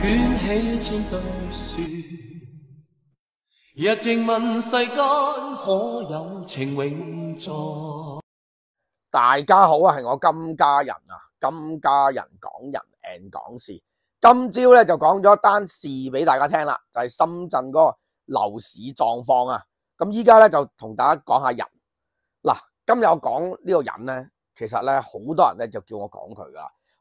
卷起千雪，世可有情永在？大家好啊，系我金家人啊，金家人讲人，and 讲事。今朝咧就讲咗单事俾大家听啦，就系深圳嗰个楼市状况啊。咁依家咧就同大家讲下人嗱，今日我讲呢个人咧，其实咧好多人咧就叫我讲佢噶啦。